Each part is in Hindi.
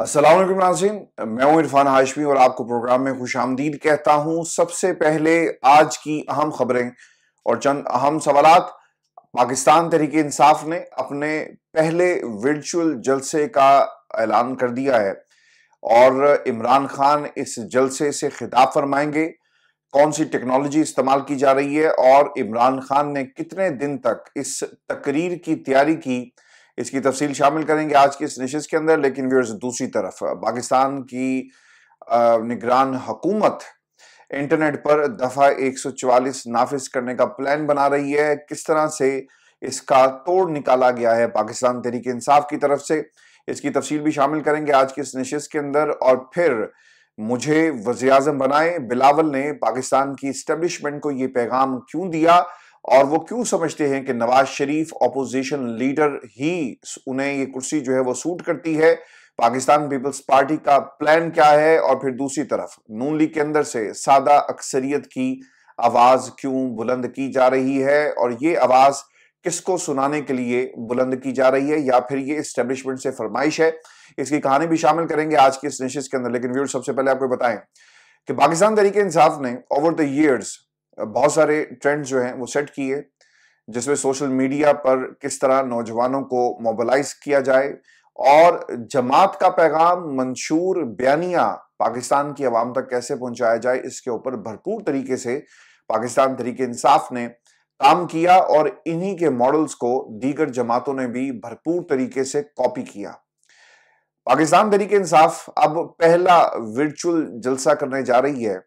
असलम नाजिन मैं हूँ इरफान हाशमी और आपको प्रोग्राम में खुश आमदीद कहता हूँ सबसे पहले आज की अहम खबरें और चंद अहम सवाल पाकिस्तान तहरीक इंसाफ ने अपने पहले वर्चुअल जलसे का ऐलान कर दिया है और इमरान खान इस जलसे से खिताब फरमाएंगे कौन सी टेक्नोलॉजी इस्तेमाल की जा रही है और इमरान खान ने कितने दिन तक इस तकरीर की तैयारी की इसकी तफसील शामिल करेंगे आज की इस नशस्त के अंदर लेकिन व्यवर्स दूसरी तरफ पाकिस्तान की निगरान हकूमत इंटरनेट पर दफ़ा 144 नाफिज करने का प्लान बना रही है किस तरह से इसका तोड़ निकाला गया है पाकिस्तान तहरीक इंसाफ की तरफ से इसकी तफसील भी शामिल करेंगे आज की इस नशस्त के अंदर और फिर मुझे वजी अजम बनाए बिलावल ने पाकिस्तान की स्टेब्लिशमेंट को ये पैगाम क्यों दिया और वो क्यों समझते हैं कि नवाज शरीफ ऑपोजिशन लीडर ही उन्हें ये कुर्सी जो है वो सूट करती है पाकिस्तान पीपल्स पार्टी का प्लान क्या है और फिर दूसरी तरफ नून लीग के अंदर से सादा अक्सरियत की आवाज क्यों बुलंद की जा रही है और ये आवाज किसको सुनाने के लिए बुलंद की जा रही है या फिर ये स्टेब्लिशमेंट से फरमाइश है इसकी कहानी भी शामिल करेंगे आज के इस के अंदर लेकिन व्यूर सबसे पहले आपको बताएं कि पाकिस्तान तरीके इंसाफ ने ओवर द ईयर्स बहुत सारे ट्रेंड जो हैं वो सेट किए जिसमें सोशल मीडिया पर किस तरह नौजवानों को मोबालाइज किया जाए और जमात का पैगाम मंशूर बयानिया पाकिस्तान की आवाम तक कैसे पहुंचाया जाए इसके ऊपर भरपूर तरीके से पाकिस्तान तरीके इंसाफ ने काम किया और इन्हीं के मॉडल्स को दीगर जमातों ने भी भरपूर तरीके से कॉपी किया पाकिस्तान तरीके इंसाफ अब पहला वर्चुअल जलसा करने जा रही है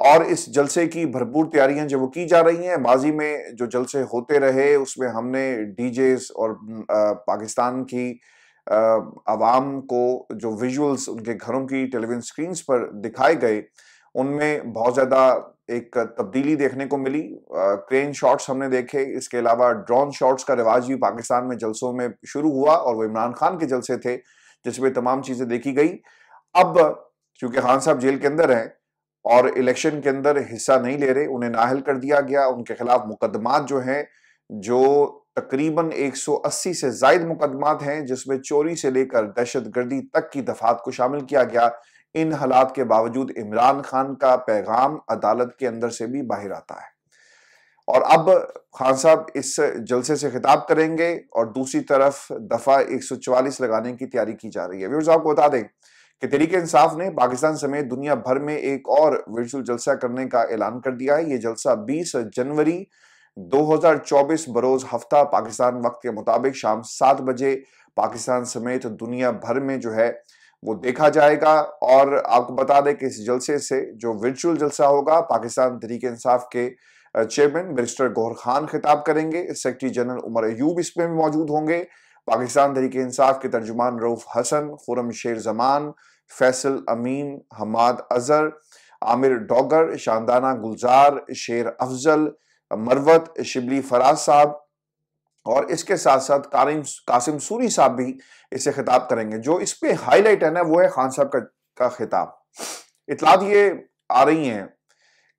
और इस जलसे की भरपूर तैयारियां जो वो की जा रही हैं माजी में जो जलसे होते रहे उसमें हमने डीजेस और पाकिस्तान की आवाम को जो विजुअल्स उनके घरों की टेलीविजन स्क्रीन्स पर दिखाए गए उनमें बहुत ज़्यादा एक तब्दीली देखने को मिली क्रेन शॉट्स हमने देखे इसके अलावा ड्रोन शॉट्स का रिवाज भी पाकिस्तान में जलसों में शुरू हुआ और वो इमरान खान के जलसे थे जिसमें तमाम चीज़ें देखी गई अब चूंकि खान साहब जेल के अंदर हैं और इलेक्शन के अंदर हिस्सा नहीं ले रहे उन्हें नाहल कर दिया गया उनके खिलाफ मुकदमात जो हैं जो तकरीबन 180 से जायद मुकदमात हैं जिसमें चोरी से लेकर दहशतगर्दी तक की दफात को शामिल किया गया इन हालात के बावजूद इमरान खान का पैगाम अदालत के अंदर से भी बाहर आता है और अब खान साहब इस जलसे से खिताब करेंगे और दूसरी तरफ दफा 144 लगाने की तैयारी की जा रही है व्यूर्स आपको बता दें कि तरीके इंसाफ ने पाकिस्तान समेत दुनिया भर में एक और वर्चुअल जलसा करने का ऐलान कर दिया है ये जलसा 20 जनवरी 2024 बरोज हफ्ता पाकिस्तान वक्त के मुताबिक शाम सात बजे पाकिस्तान समेत दुनिया भर में जो है वो देखा जाएगा और आपको बता दें कि इस जलसे से जो वर्चुअल जलसा होगा पाकिस्तान तरीके इंसाफ के चेयरमैन मिनिस्टर गौहर खान खिताब करेंगे सेक्रेटरी जनरल उमर अयूब इसमें भी मौजूद होंगे पाकिस्तान तरीके इंसाफ के तर्जुमान रऊफ हसन खुरम शेर जमान फैसल अमीन हमाद अजहर आमिर डॉगर शानदाना गुलजार शेर अफजल मरवत शिबली फराज साहब और इसके साथ साथ कारिम कासिम सूरी साहब भी इसे खिताब करेंगे जो इस पर हाईलाइट है ना वो है खान साहब का का खिताब इतलात ये आ रही हैं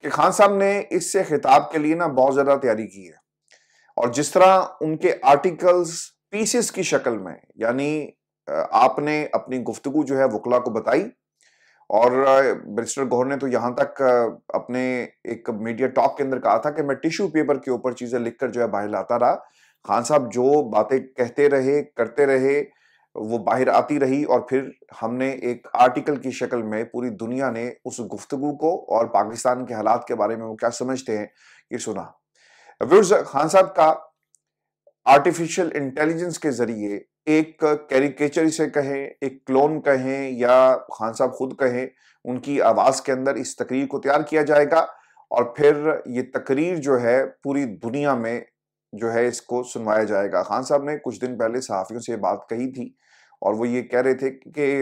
कि खान साहब ने इससे खिताब के लिए ना बहुत ज़्यादा तैयारी की है और जिस तरह उनके आर्टिकल्स पीसेस की शक्ल में यानी आपने अपनी गुफ्तु जो है वकला को बताई और बैरिस्टर गौर ने तो यहाँ तक अपने एक मीडिया टॉक के अंदर कहा था कि मैं टिश्यू पेपर के ऊपर चीज़ें लिखकर जो है बाहर लाता रहा खान साहब जो बातें कहते रहे करते रहे वो बाहर आती रही और फिर हमने एक आर्टिकल की शक्ल में पूरी दुनिया ने उस गुफ्तगु को और पाकिस्तान के हालात के बारे में वो क्या समझते हैं ये सुना खान साहब का आर्टिफिशियल इंटेलिजेंस के जरिए एक कैरिकेचर इसे कहें एक क्लोन कहें या खान साहब खुद कहें उनकी आवाज़ के अंदर इस तकरीर को तैयार किया जाएगा और फिर ये तकरीर जो है पूरी दुनिया में जो है इसको सुनवाया जाएगा खान साहब ने कुछ दिन पहले सहाफ़ियों से ये बात कही थी और वो ये कह रहे थे कि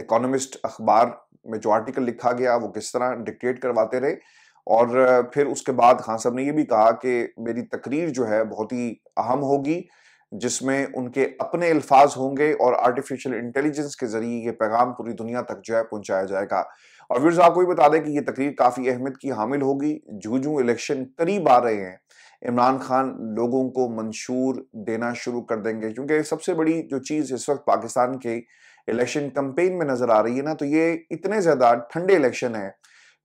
इकोनॉमिस्ट अखबार में जो आर्टिकल लिखा गया वो किस तरह डिक्टेट करवाते रहे और फिर उसके बाद खान साहब ने ये भी कहा कि मेरी तकरीर जो है बहुत ही अहम होगी जिसमें उनके अपने अल्फाज होंगे और आर्टिफिशियल इंटेलिजेंस के जरिए ये पैगाम पूरी दुनिया तक जो है पहुंचाया जाएगा और व्यूर्स आपको भी बता दें कि ये तकरीर काफ़ी अहमियत की हामिल होगी जू जू इलेक्शन करीब आ रहे हैं इमरान खान लोगों को मंशूर देना शुरू कर देंगे क्योंकि सबसे बड़ी जो चीज़ इस वक्त पाकिस्तान के इलेक्शन कंपेन में नज़र आ रही है ना तो ये इतने ज़्यादा ठंडे इलेक्शन हैं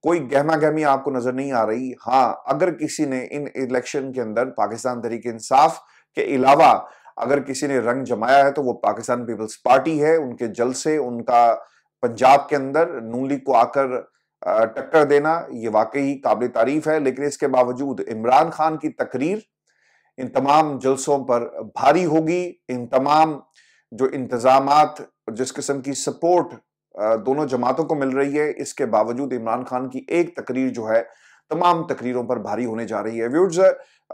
कोई गहमा गहमी आपको नजर नहीं आ रही हाँ अगर किसी ने इन इलेक्शन के अंदर पाकिस्तान तरीके इंसाफ के अलावा अगर किसी ने रंग जमाया है तो वो पाकिस्तान पीपल्स पार्टी है उनके जलसे उनका पंजाब के अंदर नूली लीग को आकर टक्कर देना ये वाकई काबिल तारीफ है लेकिन इसके बावजूद इमरान खान की तकरीर इन तमाम जलसों पर भारी होगी इन तमाम जो इंतजाम जिस किस्म की सपोर्ट दोनों जमातों को मिल रही है इसके बावजूद इमरान खान की एक तकरीर जो है तमाम तकरीरों पर भारी होने जा रही है व्यूर्स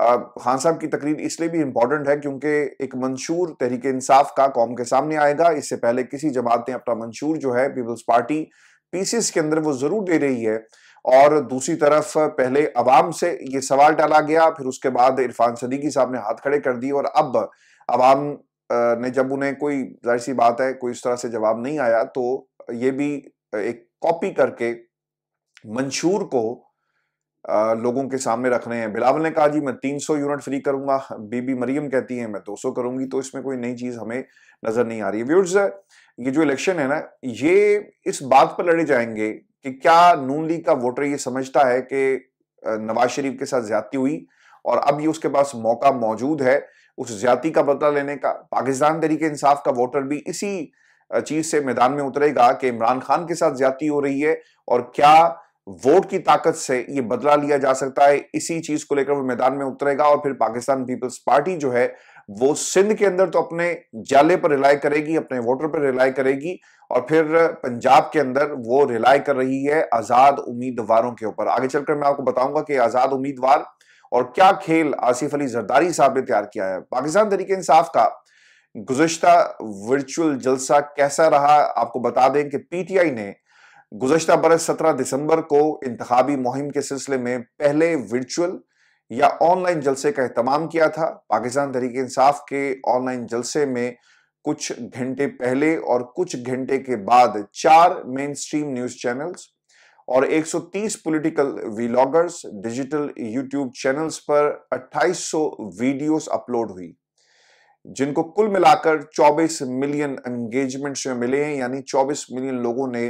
खान साहब की तकरीर इसलिए भी इम्पॉर्टेंट है क्योंकि एक मंशूर तहरीक इंसाफ का कौम के सामने आएगा इससे पहले किसी जमात ने अपना मंशूर जो है पीपल्स पार्टी पीसीस के अंदर वो जरूर दे रही है और दूसरी तरफ पहले अवाम से ये सवाल डाला गया फिर उसके बाद इरफान सदीकी साहब ने हाथ खड़े कर दिए और अब अवाम ने जब उन्हें कोई जाहिर सी बात है कोई इस तरह से जवाब नहीं आया तो ये भी एक कॉपी करके मंशूर को लोगों के सामने रखने हैं बिलावल ने कहा जी मैं 300 यूनिट फ्री करूंगा बीबी मरियम कहती है मैं 200 करूंगी तो इसमें कोई नई चीज हमें नजर नहीं आ रही व्यूर्स ये जो इलेक्शन है ना ये इस बात पर लड़े जाएंगे कि क्या नून लीग का वोटर ये समझता है कि नवाज शरीफ के साथ ज्यादती हुई और अब ये उसके पास मौका मौजूद है उस ज्यादा का बदला लेने का पाकिस्तान तरीके इंसाफ का वोटर भी इसी चीज से मैदान में उतरेगा कि इमरान खान के साथ ज्यादा हो रही है और क्या वोट की ताकत से ये बदला लिया जा सकता है इसी चीज को लेकर वो मैदान में उतरेगा और फिर पाकिस्तान पीपल्स पार्टी जो है वो सिंध के अंदर तो अपने जाले पर रिलाई करेगी अपने वोटर पर रिलाई करेगी और फिर पंजाब के अंदर वो रिलाय कर रही है आजाद उम्मीदवारों के ऊपर आगे चलकर मैं आपको बताऊंगा कि आजाद उम्मीदवार और क्या खेल आसिफ अली जरदारी साहब ने तैयार किया है पाकिस्तान तरीके इंसाफ का गुजश्ता वर्चुअल जलसा कैसा रहा आपको बता दें कि पीटीआई ने गुजश्ता बरस सत्रह दिसंबर को इंतबी मुहिम के सिलसिले में पहले वर्चुअल या ऑनलाइन जलसे का अहतमाम किया था पाकिस्तान तरीके इंसाफ के ऑनलाइन जलसे में कुछ घंटे पहले और कुछ घंटे के बाद चार मेन स्ट्रीम न्यूज चैनल्स और 130 political vloggers digital YouTube channels पर 2800 वीडियोस अपलोड हुई जिनको कुल मिलाकर 24 मिलियन एंगेजमेंट्स में मिले हैं यानी 24 मिलियन लोगों ने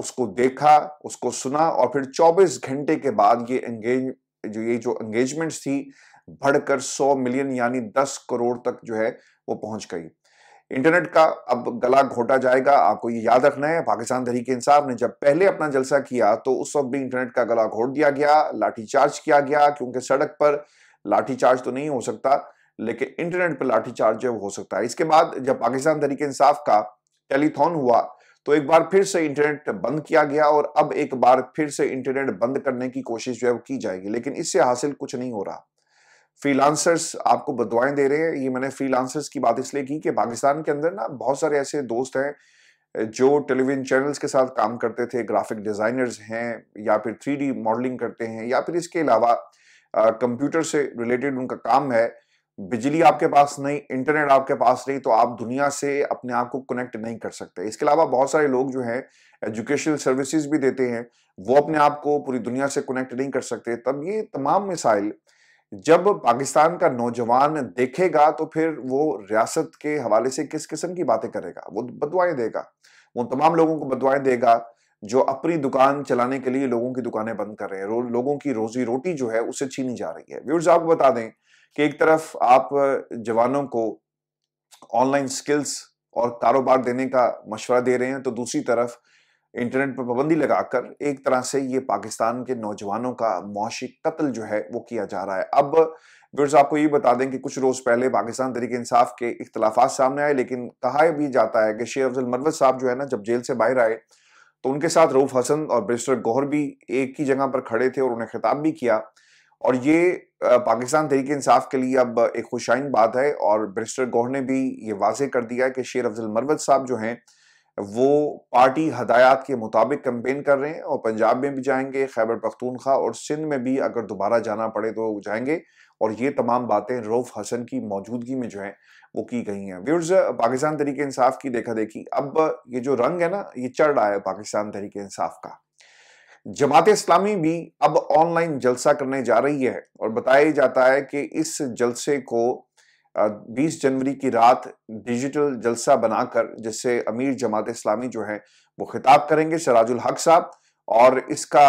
उसको देखा उसको सुना और फिर 24 घंटे के बाद ये एंगेज जो ये जो एंगेजमेंट्स थी बढ़कर 100 मिलियन यानी 10 करोड़ तक जो है वो पहुंच गई इंटरनेट का अब गला घोटा जाएगा आपको ये याद रखना है पाकिस्तान तहरीक इंसाफ ने जब पहले अपना जलसा किया तो उस वक्त भी इंटरनेट का गला घोट दिया गया लाठीचार्ज किया गया क्योंकि सड़क पर लाठीचार्ज तो नहीं हो सकता लेकिन इंटरनेट पर लाठीचार्ज जो हो सकता है इसके बाद जब पाकिस्तान तहरीक इंसाफ का टेलीथॉन हुआ तो एक बार फिर से इंटरनेट बंद किया गया और अब एक बार फिर से इंटरनेट बंद करने की कोशिश जो है वो की जाएगी लेकिन इससे हासिल कुछ नहीं हो रहा फ्रीलांसर्स आपको बदवाएं दे रहे हैं ये मैंने फ्रीलांसर्स की बात इसलिए की कि पाकिस्तान के अंदर ना बहुत सारे ऐसे दोस्त हैं जो टेलीविजन चैनल्स के साथ काम करते थे ग्राफिक डिज़ाइनर्स हैं या फिर थ्री मॉडलिंग करते हैं या फिर इसके अलावा कंप्यूटर से रिलेटेड उनका काम है बिजली आपके पास नहीं इंटरनेट आपके पास नहीं तो आप दुनिया से अपने आप को कनेक्ट नहीं कर सकते इसके अलावा बहुत सारे लोग जो हैं एजुकेशनल सर्विसेज भी देते हैं वो अपने आप को पूरी दुनिया से कनेक्ट नहीं कर सकते तब ये तमाम मिसाइल जब पाकिस्तान का नौजवान देखेगा तो फिर वो रियासत के हवाले से किस किस्म की बातें करेगा वो बदवाएं देगा वो तमाम लोगों को बदवाएं देगा जो अपनी दुकान चलाने के लिए लोगों की दुकानें बंद कर रहे हैं रो, लोगों की रोजी रोटी जो है उसे छीनी जा रही है व्यूर्स आपको बता दें कि एक तरफ आप जवानों को ऑनलाइन स्किल्स और कारोबार देने का मशवरा दे रहे हैं तो दूसरी तरफ इंटरनेट पर पाबंदी लगाकर एक तरह से ये पाकिस्तान के नौजवानों का मुआशी कत्ल जो है वो किया जा रहा है अब व्यवर्स आपको ये बता दें कि कुछ रोज पहले पाकिस्तान तरीके इंसाफ के इख्तलाफा सामने आए लेकिन कहा भी जाता है कि शेर अफजल मरवत साहब जो है ना जब जेल से बाहर आए तो उनके साथ रऊफ हसन और ब्रिस्टर गौहर भी एक ही जगह पर खड़े थे और उन्हें खिताब भी किया और ये पाकिस्तान तरीके इंसाफ के लिए अब एक खुशाइन बात है और ब्रिस्टर गौहर ने भी ये वाजे कर दिया है कि शेर अफजल मरवत साहब जो हैं वो पार्टी हदायत के मुताबिक कम्पेन कर रहे हैं और पंजाब में भी जाएंगे खैबर पख्तूनखा और सिंध में भी अगर दोबारा जाना पड़े तो जाएंगे और ये तमाम बातें रऊफ़ हसन की मौजूदगी में जो है वो की गई हैं व्यूर्स पाकिस्तान तरीके इंसाफ की देखा देखी अब ये जो रंग है ना ये चढ़ रहा है पाकिस्तान तरीके इंसाफ का जमात इस्लामी भी अब ऑनलाइन जलसा करने जा रही है और बताया जाता है कि इस जलसे को बीस जनवरी की रात डिजिटल जलसा बनाकर जिससे अमीर जमात इस्लामी जो है वो खिताब करेंगे सराजुल हक साहब और इसका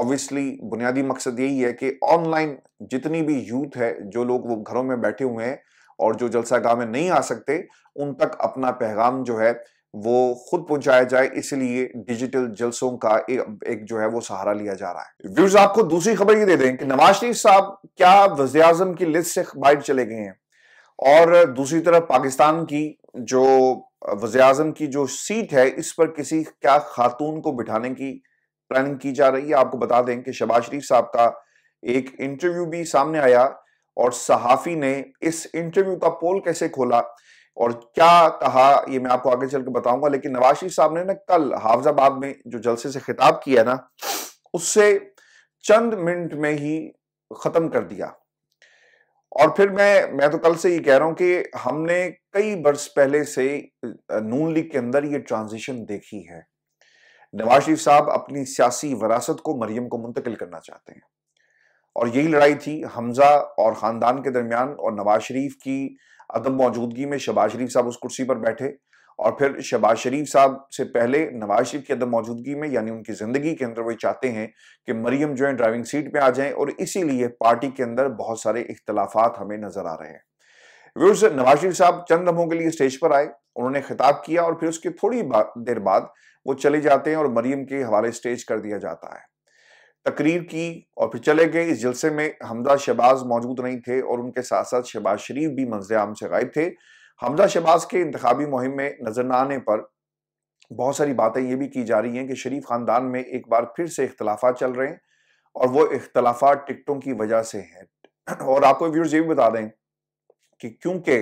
ऑब्वियसली बुनियादी मकसद यही है कि ऑनलाइन जितनी भी यूथ है जो लोग वो घरों में बैठे हुए हैं और जो जलसा गाँव में नहीं आ सकते उन तक अपना पैगाम जो है वो खुद पहुंचाया जाए इसलिए डिजिटल जलसों का एक, एक जो है वो सहारा लिया जा रहा है व्यूज आपको दूसरी खबर ये दे दें कि नवाज शरीफ साहब क्या वजे की लिस्ट से बाहर चले गए हैं और दूसरी तरफ पाकिस्तान की जो वजे की जो सीट है इस पर किसी क्या खातून को बिठाने की प्लानिंग की जा रही है आपको बता दें कि शबाज शरीफ साहब का एक इंटरव्यू भी सामने आया और सहाफ़ी ने इस इंटरव्यू का पोल कैसे खोला और क्या कहा ये मैं आपको आगे चल के बताऊंगा लेकिन नवाज शरीफ साहब ने ना कल हाफजाबाद में जो जलसे से खिताब किया ना उससे चंद मिनट में ही ख़त्म कर दिया और फिर मैं मैं तो कल से ये कह रहा हूं कि हमने कई वर्ष पहले से नून लीग के अंदर ये ट्रांजिशन देखी है नवाज शरीफ साहब अपनी सियासी वरासत को मरियम को मुंतकिल करना चाहते हैं और यही लड़ाई थी हमजा और ख़ानदान के दरमियान और नवाज शरीफ की अदम मौजूदगी में शबाज शरीफ साहब उस कुर्सी पर बैठे और फिर शहबाज शरीफ साहब से पहले नवाज शरीफ की अदम मौजूदगी में यानी उनकी ज़िंदगी के अंदर वो चाहते हैं कि मरियम जो है ड्राइविंग सीट पे आ जाएं और इसीलिए पार्टी के अंदर बहुत सारे इख्तलाफात हमें नज़र आ रहे हैं व्यूर्स नवाज शरीफ साहब चंद लम्हों के लिए स्टेज पर आए उन्होंने खिताब किया और फिर उसके थोड़ी देर बाद वो चले जाते हैं और मरियम के हवाले स्टेज कर दिया जाता है तकरीर की और फिर चले गए इस जलसे में हमदा शहबाज मौजूद नहीं थे और उनके साथ साथ शहबाज शरीफ भी मंज आम से गायब थे हमजा शहबाज के इंतबी मुहिम में नजर न आने पर बहुत सारी बातें ये भी की जा रही हैं कि शरीफ खानदान में एक बार फिर से इख्तलाफा चल रहे हैं और वो इख्तलाफा टिकटों की वजह से हैं और आपको व्यूर्स ये भी बता दें कि क्योंकि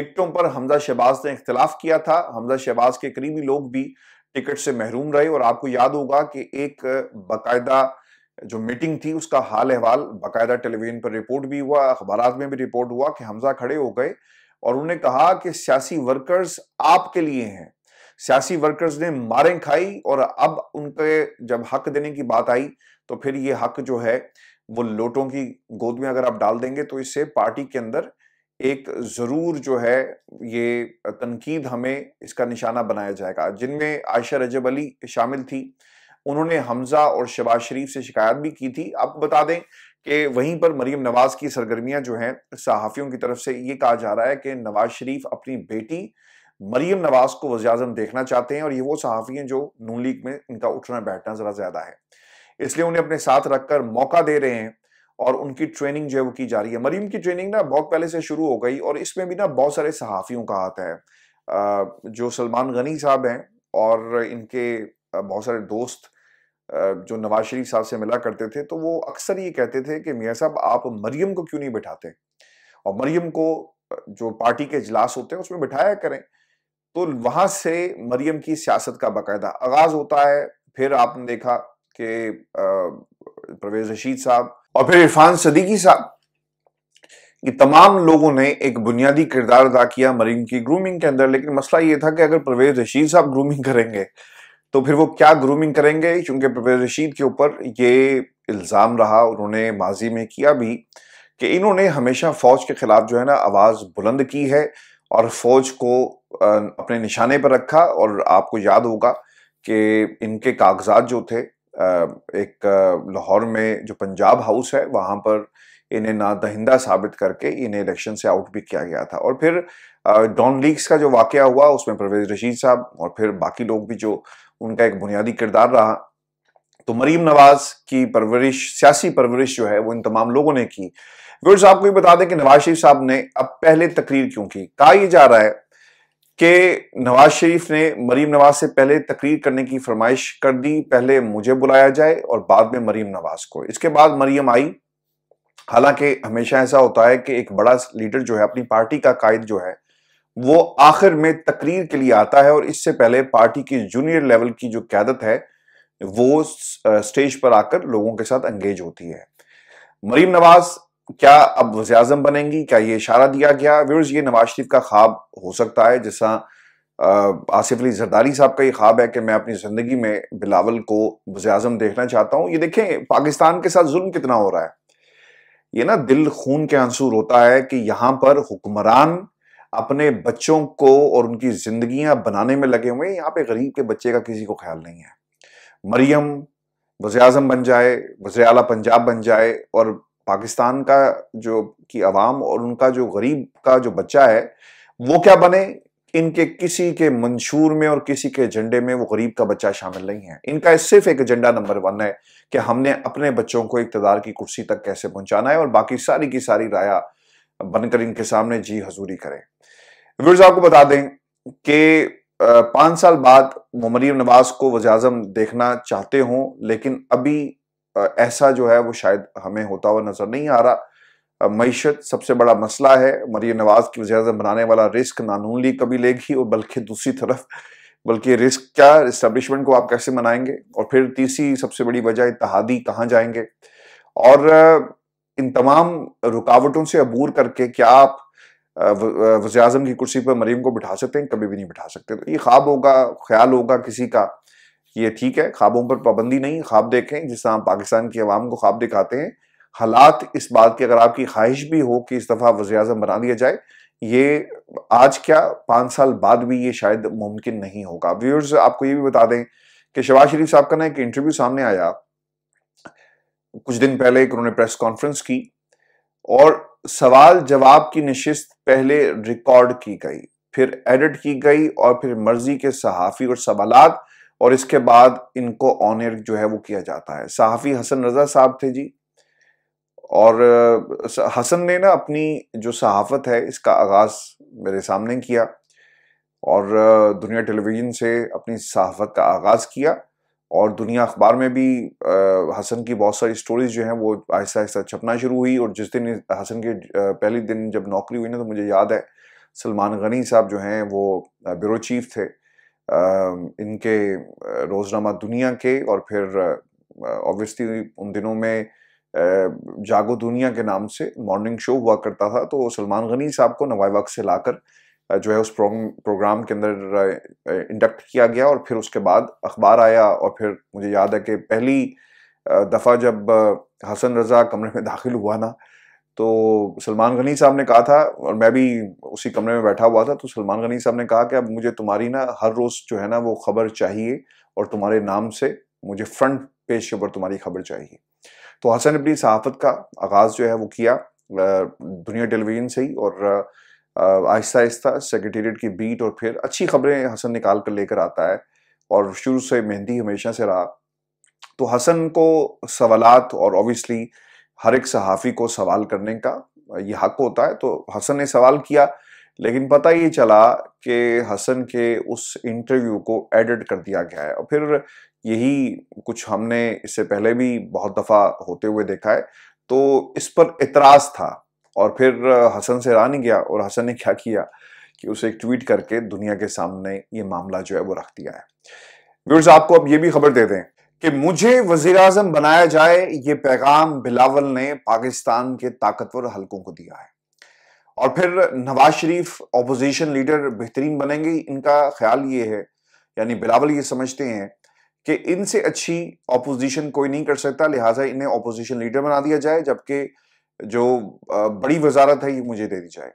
टिकटों पर हमजा शहबाज ने इख्तलाफ किया था हमजा शहबाज के करीबी लोग भी टिकट से महरूम रहे और आपको याद होगा कि एक बाकायदा जो मीटिंग थी उसका हाल अहवाल बाकायदा टेलीविजन पर रिपोर्ट भी हुआ अखबार में भी रिपोर्ट हुआ कि हमजा खड़े हो गए और उन्होंने कहा कि सियासी वर्कर्स आपके लिए हैं सियासी वर्कर्स ने मारें खाई और अब उनके जब हक देने की बात आई तो फिर ये हक जो है वो लोटों की गोद में अगर आप डाल देंगे तो इससे पार्टी के अंदर एक ज़रूर जो है ये तनकीद हमें इसका निशाना बनाया जाएगा जिनमें आयशा रजब अली शामिल थी उन्होंने हमजा और शबाज शरीफ से शिकायत भी की थी आप बता दें कि वहीं पर मरीम नवाज की सरगर्मियां जो हैं सहाफ़ियों की तरफ से ये कहा जा रहा है कि नवाज शरीफ अपनी बेटी मरीम नवाज को वजी अजम देखना चाहते हैं और ये वो सहाफ़ी हैं जो नून लीग में इनका उठना बैठना ज़रा ज़्यादा है इसलिए उन्हें अपने साथ रखकर मौका दे रहे हैं और उनकी ट्रेनिंग जो है वो की जा रही है मरीम की ट्रेनिंग ना बहुत पहले से शुरू हो गई और इसमें भी ना बहुत सारे सहाफ़ियों का हाथ है जो सलमान गनी साहब हैं और इनके बहुत सारे दोस्त जो नवाज शरीफ साहब से मिला करते थे तो वो अक्सर ये कहते थे कि मियाँ साहब आप मरियम को क्यों नहीं बिठाते और मरियम को जो पार्टी के इजलास होते हैं उसमें बिठाया करें तो वहां से मरियम की सियासत का बाकायदा आगाज होता है फिर आपने देखा कि परवेज रशीद साहब और फिर इरफान सदीकी साहब ये तमाम लोगों ने एक बुनियादी किरदार अदा किया मरीम की ग्रूमिंग के अंदर लेकिन मसला ये था कि अगर परवेज रशीद साहब ग्रूमिंग करेंगे तो फिर वो क्या ग्रूमिंग करेंगे क्योंकि रशीद के ऊपर ये इल्ज़ाम रहा उन्होंने माजी में किया भी कि इन्होंने हमेशा फ़ौज के ख़िलाफ़ जो है ना आवाज़ बुलंद की है और फ़ौज को अपने निशाने पर रखा और आपको याद होगा कि इनके कागजात जो थे एक लाहौर में जो पंजाब हाउस है वहाँ पर इन्हें ना दहिंदा साबित करके इन्हें इलेक्शन से आउट भी किया गया था और फिर डॉन लीक्स का जो वाक़ हुआ उसमें परवेज रशीद साहब और फिर बाकी लोग भी जो उनका एक बुनियादी किरदार रहा तो मरीम नवाज की परवरिश सियासी परवरिश जो है वो इन तमाम लोगों ने की व्यूर्स आपको ये बता दें कि नवाज शरीफ साहब ने अब पहले तकरीर क्यों की कहा यह जा रहा है कि नवाज शरीफ ने मरीम नवाज से पहले तकरीर करने की फरमाइश कर दी पहले मुझे बुलाया जाए और बाद में मरीम नवाज को इसके बाद मरीम आई हालांकि हमेशा ऐसा होता है कि एक बड़ा लीडर जो है अपनी पार्टी का कायद जो है वो आखिर में तकरीर के लिए आता है और इससे पहले पार्टी की जूनियर लेवल की जो क्यादत है वो स्टेज पर आकर लोगों के साथ एंगेज होती है मरीम नवाज क्या अब वजम बनेंगी क्या ये इशारा दिया गया व्यूर्स ये नवाज शरीफ का ख्वाब हो सकता है जैसा आसिफ अली जरदारी साहब का ये ख्वाब है कि मैं अपनी ज़िंदगी में बिलावल को वजम देखना चाहता हूँ ये देखें पाकिस्तान के साथ जुल्म कितना हो रहा है ये ना दिल खून के आंसू रोता है कि यहां पर हुक्मरान अपने बच्चों को और उनकी जिंदगियां बनाने में लगे हुए यहाँ पे गरीब के बच्चे का किसी को ख्याल नहीं है मरियम वजे अजम बन जाए वजे अला पंजाब बन जाए और पाकिस्तान का जो की आवाम और उनका जो गरीब का जो बच्चा है वो क्या बने इनके किसी के मंशूर में और किसी के एजेंडे में वो गरीब का बच्चा शामिल नहीं है इनका सिर्फ एक एजेंडा नंबर वन है कि हमने अपने बच्चों को इकतदार की कुर्सी तक कैसे पहुंचाना है और बाकी सारी की सारी राया बनकर इनके सामने जी हजूरी करें व्यूर्स आपको बता दें कि पांच साल बाद मरीम नवाज को वजाजम देखना चाहते हों लेकिन अभी ऐसा जो है वो शायद हमें होता हुआ नजर नहीं आ रहा मीशत सबसे बड़ा मसला है मरीम नवाज की वजाजम बनाने वाला रिस्क नानून लीग कभी लेगी और बल्कि दूसरी तरफ बल्कि रिस्क क्या इस्टेब्लिशमेंट को आप कैसे मनाएंगे और फिर तीसरी सबसे बड़ी वजह इतहादी कहाँ जाएंगे और इन तमाम रुकावटों से अबूर करके क्या आप वजे अजम की कुर्सी पर मरीम को बिठा सकते हैं कभी भी नहीं बिठा सकते तो ये ख्वाब होगा ख्याल होगा किसी का ये ठीक है ख्वाबों पर पाबंदी नहीं ख्वाब देखें जिस तरह पाकिस्तान की आवाम को ख्वाब दिखाते हैं हालात इस बात की अगर आपकी ख्वाहिश भी हो कि इस दफ़ा वजे अजम बना दिया जाए ये आज क्या पाँच साल बाद भी ये शायद मुमकिन नहीं होगा व्यूअर्स आपको ये भी बता दें कि शबाज शरीफ साहब का ना एक इंटरव्यू सामने आया कुछ दिन पहले एक उन्होंने प्रेस कॉन्फ्रेंस की और सवाल जवाब की नशिस्त पहले रिकॉर्ड की गई फिर एडिट की गई और फिर मर्जी के सहाफ़ी और सवालात और इसके बाद इनको ऑनर जो है वो किया जाता है सहाफ़ी हसन रज़ा साहब थे जी और हसन ने ना अपनी जो सहाफ़त है इसका आगाज़ मेरे सामने किया और दुनिया टेलीविज़न से अपनी सहाफ़त का आगाज़ किया और दुनिया अखबार में भी हसन की बहुत सारी स्टोरीज जो हैं वो आहिस्ता आहिस्ता छपना शुरू हुई और जिस दिन हसन के पहले दिन जब नौकरी हुई ना तो मुझे याद है सलमान गनी साहब जो हैं वो ब्यूरो चीफ थे इनके रोज़नामा दुनिया के और फिर ऑब्वियसली उन दिनों में जागो दुनिया के नाम से मॉर्निंग शो हुआ करता था तो सलमान गनी साहब को नवाई वक्त से लाकर जो है उस प्रोग्राम के अंदर इंडक्ट किया गया और फिर उसके बाद अखबार आया और फिर मुझे याद है कि पहली दफ़ा जब हसन रज़ा कमरे में दाखिल हुआ ना तो सलमान गनी साहब ने कहा था और मैं भी उसी कमरे में बैठा हुआ था तो सलमान गनी साहब ने कहा कि अब मुझे तुम्हारी ना हर रोज़ जो है ना वो खबर चाहिए और तुम्हारे नाम से मुझे फ्रंट पेज के ऊपर तुम्हारी खबर चाहिए तो हसन अपनी सहाफ़त का आगाज़ जो है वो किया दुनिया टेलीविज़न से ही और आहिस्ता आहिस्ता सेक्रेटेरिएट की बीट और फिर अच्छी खबरें हसन निकाल कर लेकर आता है और शुरू से मेहंदी हमेशा से रहा तो हसन को सवालत और ऑब्वियसली हर एक सहाफ़ी को सवाल करने का ये हक होता है तो हसन ने सवाल किया लेकिन पता ये चला कि हसन के उस इंटरव्यू को एडिट कर दिया गया है और फिर यही कुछ हमने इससे पहले भी बहुत दफ़ा होते हुए देखा है तो इस पर इतराज था और फिर हसन से रहा नहीं गया और हसन ने क्या किया कि उसे एक ट्वीट करके दुनिया के सामने ये मामला जो है वो रख दिया है व्यूर्स आपको अब ये भी खबर दे दें कि मुझे वजीर आजम बनाया जाए ये पैगाम बिलावल ने पाकिस्तान के ताकतवर हलकों को दिया है और फिर नवाज शरीफ ऑपोजिशन लीडर बेहतरीन बनेंगे इनका ख्याल ये है यानी बिलावल ये समझते हैं कि इनसे अच्छी ऑपोजिशन कोई नहीं कर सकता लिहाजा इन्हें ऑपोजिशन लीडर बना दिया जाए जबकि जो बड़ी वजारत है ये मुझे दे दी जाए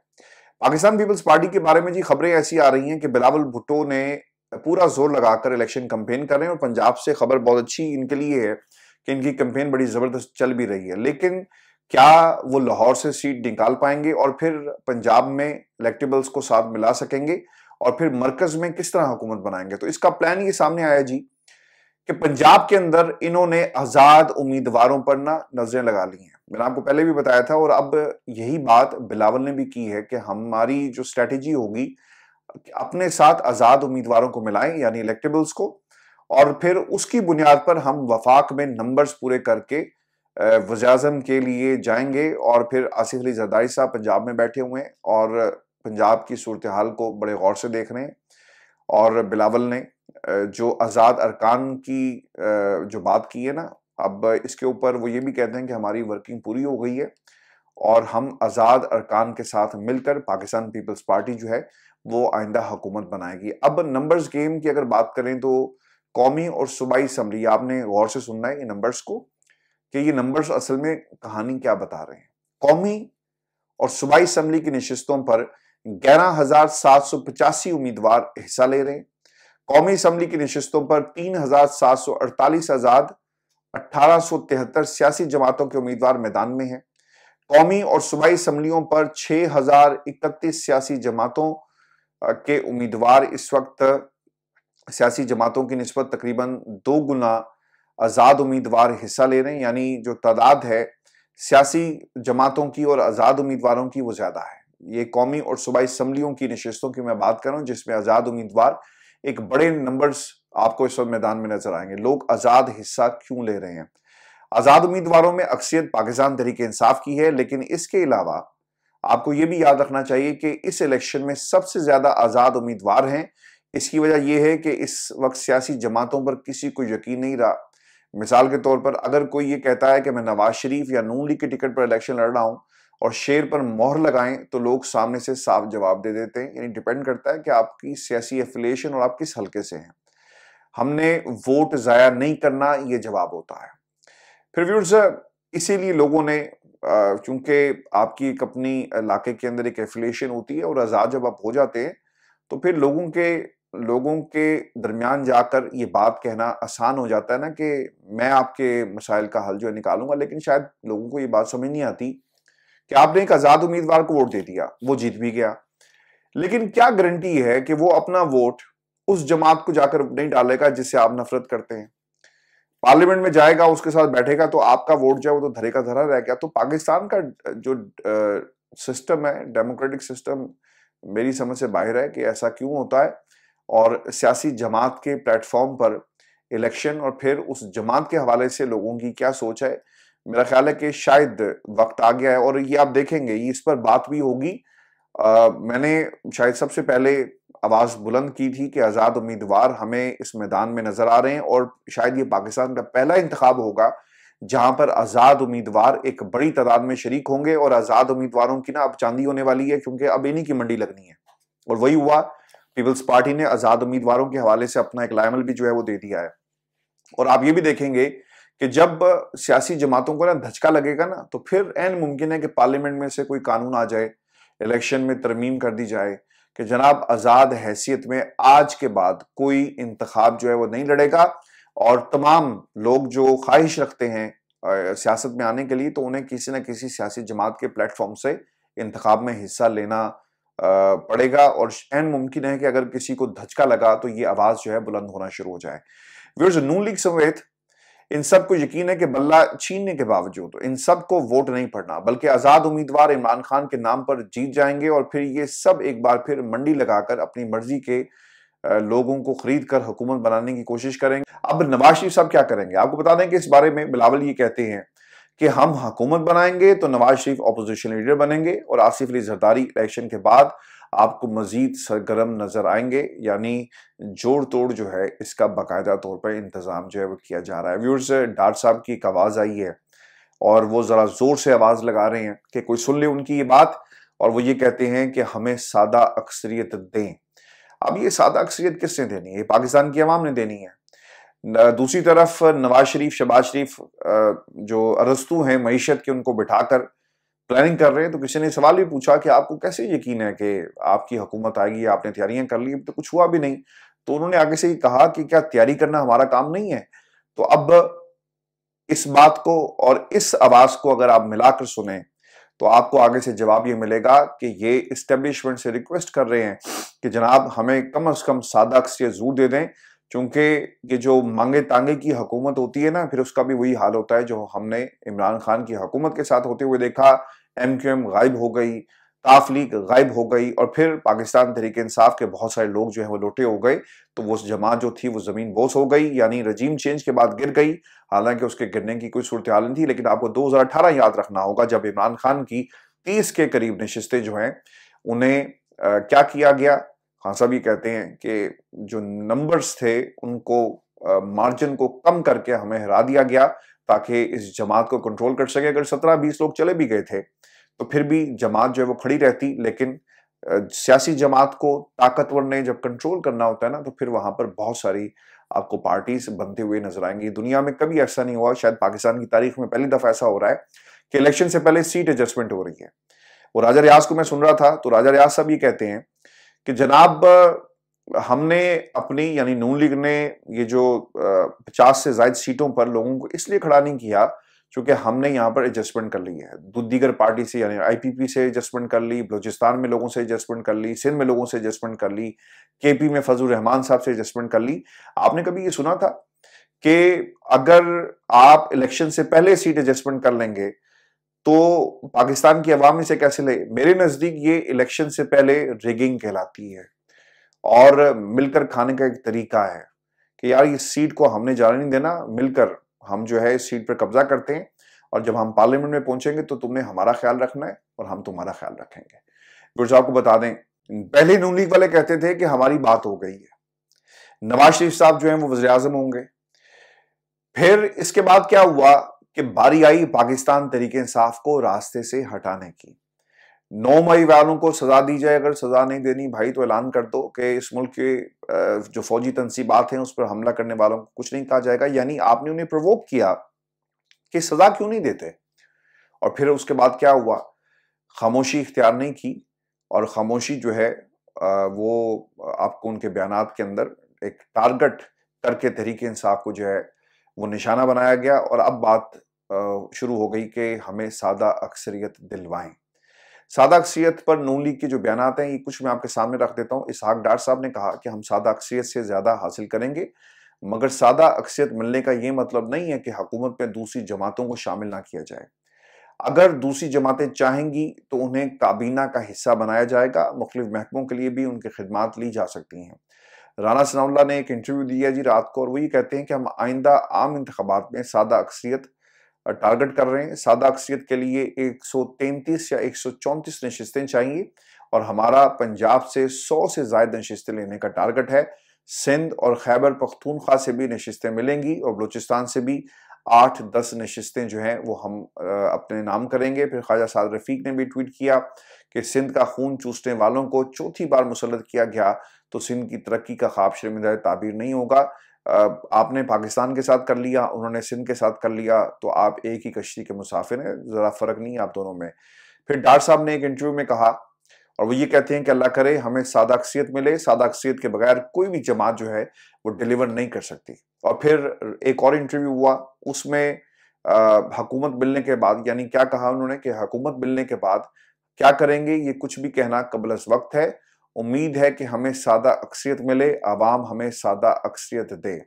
पाकिस्तान पीपल्स पार्टी के बारे में जी खबरें ऐसी आ रही हैं कि बिलावल भुट्टो ने पूरा जोर लगाकर इलेक्शन कंपेन कर रहे हैं और पंजाब से खबर बहुत अच्छी इनके लिए है कि इनकी कंपेन बड़ी ज़बरदस्त चल भी रही है लेकिन क्या वो लाहौर से सीट निकाल पाएंगे और फिर पंजाब में इलेक्टेबल्स को साथ मिला सकेंगे और फिर मरकज में किस तरह हुकूमत बनाएंगे तो इसका प्लान ये सामने आया जी कि पंजाब के अंदर इन्होंने आज़ाद उम्मीदवारों पर ना नजरें लगा ली हैं मैंने आपको पहले भी बताया था और अब यही बात बिलावल ने भी की है कि हमारी जो स्ट्रेटेजी होगी अपने साथ आज़ाद उम्मीदवारों को मिलाएं यानी इलेक्टेबल्स को और फिर उसकी बुनियाद पर हम वफाक में नंबर्स पूरे करके वजाजम के लिए जाएंगे और फिर आसिफ अली जरदारी साहब पंजाब में बैठे हुए हैं और पंजाब की सूरत हाल को बड़े गौर से देख रहे हैं और बिलावल ने जो आज़ाद अरकान की जो बात की है ना अब इसके ऊपर वो ये भी कहते हैं कि हमारी वर्किंग पूरी हो गई है और हम आज़ाद अरकान के साथ मिलकर पाकिस्तान पीपल्स पार्टी जो है वो आइंदा हुकूमत बनाएगी अब नंबर्स गेम की अगर बात करें तो कौमी और सूबाई असम्बली आपने गौर से सुनना है ये नंबर्स को कि ये नंबर्स असल में कहानी क्या बता रहे हैं कौमी और सूबाई असम्बली की नशस्तों पर ग्यारह हजार सात सौ पचासी उम्मीदवार हिस्सा ले रहे हैं कौमी असम्बली की नशस्तों पर तीन हजार सात सौ अड़तालीस आज़ाद अट्ठारह सौ तिहत्तर सियासी जमातों के उम्मीदवार मैदान में हैं कौमी और सूबाई असम्बलियों पर छह हजार इकतीस सियासी जमातों के उम्मीदवार इस वक्त सियासी जमातों की नस्बत तकरीबन दो गुना आज़ाद उम्मीदवार हिस्सा ले रहे हैं यानी जो तादाद है सियासी जमातों की और आज़ाद उम्मीदवारों की वो ज़्यादा है ये कौमी और सूबाई असम्बलियों की नशस्तों की मैं बात कर रहा जिसमें आज़ाद उम्मीदवार एक बड़े नंबर्स आपको इस वक्त मैदान में नजर आएंगे लोग आजाद हिस्सा क्यों ले रहे हैं आजाद उम्मीदवारों में अक्सियत पाकिस्तान तरीके इंसाफ की है लेकिन इसके अलावा आपको यह भी याद रखना चाहिए कि इस इलेक्शन में सबसे ज्यादा आजाद उम्मीदवार हैं इसकी वजह यह है कि इस वक्त सियासी जमातों पर किसी को यकीन नहीं रहा मिसाल के तौर पर अगर कोई ये कहता है कि मैं नवाज शरीफ या नून लीग के टिकट पर इलेक्शन लड़ रहा हूं और शेर पर मोहर लगाएं तो लोग सामने से साफ जवाब दे देते हैं यानी डिपेंड करता है कि आपकी सियासी एफिलेशन और आप किस हल्के से हैं हमने वोट जाया नहीं करना ये जवाब होता है फिर व्यूर्स इसीलिए लोगों ने चूंकि आपकी एक अपनी इलाके के अंदर एक एफिलेशन होती है और आज़ाद जब आप हो जाते हैं तो फिर लोगों के लोगों के दरमियान जाकर ये बात कहना आसान हो जाता है ना कि मैं आपके मसाइल का हल जो है निकालूंगा लेकिन शायद लोगों को ये बात समझ नहीं आती कि आपने एक आज़ाद उम्मीदवार को वोट दे दिया वो जीत भी गया लेकिन क्या गारंटी है कि वो अपना वोट उस जमात को जाकर नहीं डालेगा जिससे आप नफरत करते हैं पार्लियामेंट में जाएगा उसके साथ बैठेगा तो आपका वोट जो है वो तो धरे का धरा रह गया तो पाकिस्तान का जो सिस्टम है डेमोक्रेटिक सिस्टम मेरी समझ से बाहर है कि ऐसा क्यों होता है और सियासी जमात के प्लेटफॉर्म पर इलेक्शन और फिर उस जमात के हवाले से लोगों की क्या सोच है मेरा ख्याल है कि शायद वक्त आ गया है और ये आप देखेंगे इस पर बात भी होगी मैंने शायद सबसे पहले आवाज बुलंद की थी कि आज़ाद उम्मीदवार हमें इस मैदान में नजर आ रहे हैं और शायद ये पाकिस्तान का पहला इंतखब होगा जहां पर आज़ाद उम्मीदवार एक बड़ी तादाद में शरीक होंगे और आज़ाद उम्मीदवारों की ना अब चांदी होने वाली है क्योंकि अब इन्हीं की मंडी लगनी है और वही हुआ पीपल्स पार्टी ने आज़ाद उम्मीदवारों के हवाले से अपना एक लाइमल भी जो है वो दे दिया है और आप ये भी देखेंगे कि जब सियासी जमातों को ना धचका लगेगा ना तो फिर एन मुमकिन है कि पार्लियामेंट में से कोई कानून आ जाए इलेक्शन में तरमीम कर दी जाए कि जनाब आज़ाद हैसियत में आज के बाद कोई इंतखब जो है वो नहीं लड़ेगा और तमाम लोग जो ख्वाहिश रखते हैं सियासत में आने के लिए तो उन्हें किसी न किसी सियासी जमात के प्लेटफॉर्म से इंतखब में हिस्सा लेना पड़ेगा और एन मुमकिन है कि अगर किसी को धचका लगा तो ये आवाज़ जो है बुलंद होना शुरू हो जाए व्यूर्स नून लीग समेत इन सब को यकीन है कि बल्ला छीनने के बावजूद इन सब को वोट नहीं पड़ना बल्कि आज़ाद उम्मीदवार इमरान खान के नाम पर जीत जाएंगे और फिर ये सब एक बार फिर मंडी लगाकर अपनी मर्जी के लोगों को खरीद कर हुकूमत बनाने की कोशिश करेंगे अब नवाज शरीफ साहब क्या करेंगे आपको बता दें कि इस बारे में बिलावल ये कहते हैं कि हम हुकूमत बनाएंगे तो नवाज शरीफ अपोजिशन लीडर बनेंगे और आसिफ अली जरदारी इलेक्शन के बाद आपको मज़ीद सरगर्म नज़र आएंगे यानी जोड़ तोड़ जो है इसका बाकायदा तौर पर इंतज़ाम जो है वो किया जा रहा है व्यूर्स डार साहब की एक आवाज़ आई है और वो ज़रा ज़ोर से आवाज़ लगा रहे हैं कि कोई सुन ले उनकी ये बात और वो ये कहते हैं कि हमें सादा अक्सरियत दें अब ये सादा अक्सरियत किसने देनी है पाकिस्तान की आवाम ने देनी है दूसरी तरफ नवाज शरीफ शबाज शरीफ जो अरस्तु हैं मीशत के उनको बिठाकर प्लानिंग कर रहे हैं तो किसी ने सवाल भी पूछा कि आपको कैसे यकीन है कि आपकी हुकूमत आएगी आपने तैयारियां कर ली तो कुछ हुआ भी नहीं तो उन्होंने आगे से ही कहा कि क्या तैयारी करना हमारा काम नहीं है तो अब इस बात को और इस आवाज को अगर आप मिलाकर सुने तो आपको आगे से जवाब ये मिलेगा कि ये इस्टेब्लिशमेंट से रिक्वेस्ट कर रहे हैं कि जनाब हमें कम अज कम सादा ये जोर दे दें चूंकि ये जो मांगे तांगे की हुकूमत होती है ना फिर उसका भी वही हाल होता है जो हमने इमरान खान की हुकूमत के साथ होते हुए देखा एम क्यू एम गायब हो गई लीग गायब हो गई और फिर पाकिस्तान तरीके इंसाफ के बहुत सारे लोग जो है वो लोटे हो गए तो वो जमात जो थी वो ज़मीन बोस हो गई यानी रजीम चेंज के बाद गिर गई हालांकि उसके गिरने की कोई सूरत हाल नहीं थी लेकिन आपको 2018 याद रखना होगा जब इमरान खान की तीस के करीब नशस्तें जो हैं उन्हें आ, क्या किया गया खान साहब ये कहते हैं कि जो नंबर्स थे उनको मार्जिन को कम करके हमें हरा दिया गया ताकि इस जमात को कंट्रोल कर सके अगर सत्रह बीस लोग चले भी गए थे तो फिर भी जमात जो है वो खड़ी रहती लेकिन सियासी जमात को ताकतवर ने जब कंट्रोल करना होता है ना तो फिर वहां पर बहुत सारी आपको पार्टीज बनते हुए नजर आएंगी दुनिया में कभी ऐसा नहीं हुआ शायद पाकिस्तान की तारीख में पहली दफा ऐसा हो रहा है कि इलेक्शन से पहले सीट एडजस्टमेंट हो रही है वो राजा रियाज को मैं सुन रहा था तो राजा रियाज साहब ये कहते हैं कि जनाब हमने अपनी यानी नून लीग ने ये जो पचास से ज्यादा सीटों पर लोगों को इसलिए खड़ा नहीं किया क्योंकि हमने यहाँ पर एडजस्टमेंट कर ली है दीगर पार्टी से यानी आईपीपी से एडजस्टमेंट कर ली बलोचिस्तान में लोगों से एडजस्टमेंट कर ली सिंध में लोगों से एडजस्टमेंट कर ली केपी में फजल रहमान साहब से एडजस्टमेंट कर ली आपने कभी ये सुना था कि अगर आप इलेक्शन से पहले सीट एडजस्टमेंट कर लेंगे तो पाकिस्तान की आवाम इसे कैसे ले मेरे नज़दीक ये इलेक्शन से पहले रिगिंग कहलाती है और मिलकर खाने का एक तरीका है कि यार ये सीट को हमने जाने नहीं देना मिलकर हम जो है इस सीट पर कब्जा करते हैं और जब हम पार्लियामेंट में पहुंचेंगे तो तुमने हमारा ख्याल रखना है और हम तुम्हारा ख्याल रखेंगे गुरु साहब को बता दें पहले नून लीग वाले कहते थे कि हमारी बात हो गई है नवाज शरीफ साहब जो है वो वजी अजम होंगे फिर इसके बाद क्या हुआ कि बारी आई पाकिस्तान तरीके इंसाफ को रास्ते से हटाने की नौ मई वालों को सजा दी जाए अगर सजा नहीं देनी भाई तो ऐलान कर दो कि इस मुल्क के जो फौजी तनसीबात हैं उस पर हमला करने वालों को कुछ नहीं कहा जाएगा यानी आपने उन्हें प्रवोक किया कि सजा क्यों नहीं देते और फिर उसके बाद क्या हुआ खामोशी इख्तियार नहीं की और खामोशी जो है वो आपको उनके बयान के अंदर एक टारगेट करके तहरीक इंसाफ को जो है वो निशाना बनाया गया और अब बात शुरू हो गई कि हमें सादा अक्सरियत दिलवाएं सादा अक्सरियत पर नून लीग के जो बयान आते हैं ये कुछ मैं आपके सामने रख देता हूँ इसहाक डार साहब ने कहा कि हम सादा अक्सरियत से ज़्यादा हासिल करेंगे मगर सादा अक्सरियत मिलने का ये मतलब नहीं है कि हकूमत में दूसरी जमातों को शामिल ना किया जाए अगर दूसरी जमातें चाहेंगी तो उन्हें काबीना का हिस्सा बनाया जाएगा मुख्तु महकमों के लिए भी उनकी खिदमत ली जा सकती हैं राना सनाउल्ला ने एक इंटरव्यू दिया जी रात को और वो ये कहते हैं कि हम आइंदा आम इंतबात में सादा अक्सरियत टारगेट कर रहे हैं सादा अक्सरियत के लिए 133 या 134 नशस्तें चाहिए और हमारा पंजाब से 100 से जायद नशस्तें लेने का टारगेट है सिंध और खैबर पख्तूनख्वा से भी नशस्तें मिलेंगी और बलूचिस्तान से भी आठ दस नशस्तें जो हैं वो हम अपने नाम करेंगे फिर ख्वाजा साद रफीक ने भी ट्वीट किया कि सिंध का खून चूसने वालों को चौथी बार मुसलत किया गया तो सिंध की तरक्की का ख्वाब शर्मिंदा ताबीर नहीं होगा आपने पाकिस्तान के साथ कर लिया उन्होंने सिंध के साथ कर लिया तो आप एक ही कश्ती के मुसाफिर हैं ज़रा फ़र्क नहीं आप दोनों में फिर डार साहब ने एक इंटरव्यू में कहा और वो ये कहते हैं कि अल्लाह करे हमें सादा अक्सियत मिले सादा अक्सियत के बगैर कोई भी जमात जो है वो डिलीवर नहीं कर सकती और फिर एक और इंटरव्यू हुआ उसमें हकूमत मिलने के बाद यानी क्या कहा उन्होंने कि हकूमत मिलने के बाद क्या करेंगे ये कुछ भी कहना कबल वक्त है उम्मीद है कि हमें सादा अक्सरियत मिले आवाम हमें सादा अक्सरियत दे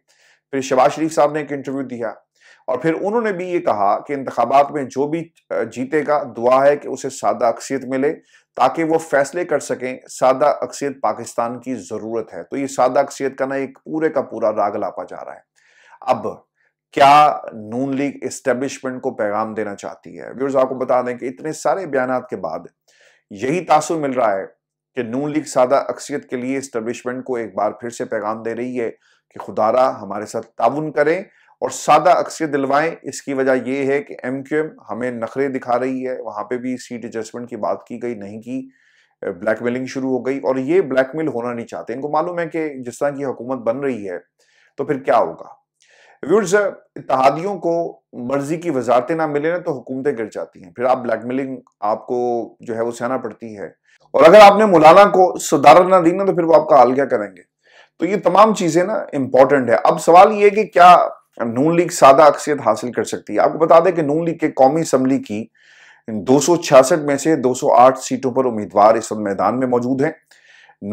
फिर शबाज शरीफ साहब ने एक इंटरव्यू दिया और फिर उन्होंने भी ये कहा कि इंतबात में जो भी जीतेगा दुआ है कि उसे सादा अक्सरियत मिले ताकि वो फैसले कर सकें सादा अक्सरियत पाकिस्तान की ज़रूरत है तो ये सादा अक्सरियत का ना एक पूरे का पूरा राग लापा जा रहा है अब क्या नून लीग इस्टेब्लिशमेंट को पैगाम देना चाहती है व्यूर्स आपको बता दें कि इतने सारे बयान के बाद यही तासुर मिल रहा है कि नून लीग सादा अक्सियत के लिए इस्टबलिशमेंट को एक बार फिर से पैगाम दे रही है कि खुदारा हमारे साथ ताउन करें और सादा अक्सियत दिलवाएं इसकी वजह यह है कि एम क्यू एम हमें नखरे दिखा रही है वहाँ पर भी सीट एडजस्टमेंट की बात की गई नहीं की ब्लैकमेलिंग शुरू हो गई और ये ब्लैकमेल होना नहीं चाहते इनको मालूम है कि जिस तरह की हुकूमत बन रही है तो फिर क्या होगा व्यूर्स इतिहादियों को मर्जी की वजारतें ना मिले ना तो हुकूमतें गिर जाती हैं फिर आप ब्लैकमेलिंग आपको जो है वो सहना पड़ती है और अगर आपने मौलाना को ना दी ना तो फिर वो आपका हाल क्या करेंगे तो ये तमाम चीजें ना इंपॉर्टेंट है अब सवाल ये कि क्या नून लीग सादा अक्सियत हासिल कर सकती है आपको बता दें कि नून लीग के कौमी असम्बली की दो में से 208 सीटों पर उम्मीदवार इस वक्त मैदान में मौजूद हैं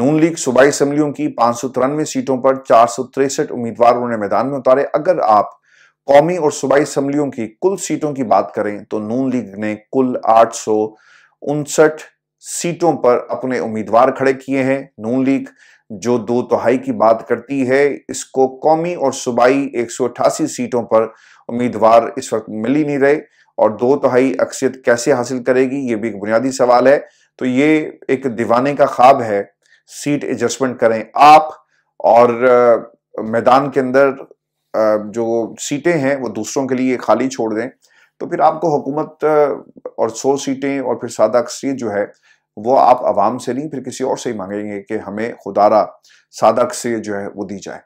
नून लीग सूबाई असम्बलियों की तिरानवे सीटों पर चार उम्मीदवार उन्होंने मैदान में उतारे अगर आप कौमी और सूबाई असम्बलियों की कुल सीटों की बात करें तो नून लीग ने कुल आठ उनसठ सीटों पर अपने उम्मीदवार खड़े किए हैं नून लीग जो दो तहाई की बात करती है इसको कौमी और सूबाई एक सीटों पर उम्मीदवार इस वक्त मिल ही नहीं रहे और दो तहाई अक्सरियत कैसे हासिल करेगी ये भी एक बुनियादी सवाल है तो ये एक दीवाने का ख्वाब है सीट एडजस्टमेंट करें आप और मैदान के अंदर जो सीटें हैं वो दूसरों के लिए खाली छोड़ दें तो फिर आपको हुकूमत और सौ सीटें और फिर सादा अक्सरियत जो है वो आप आवाम से नहीं फिर किसी और से ही मांगेंगे कि हमें खुदारा सादक से जो है वो दी जाए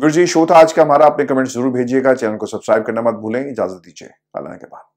वीर जी शो था आज का हमारा अपने कमेंट जरूर भेजिएगा चैनल को सब्सक्राइब करना मत भूलें इजाजत दीजिए अल्लाह के बाद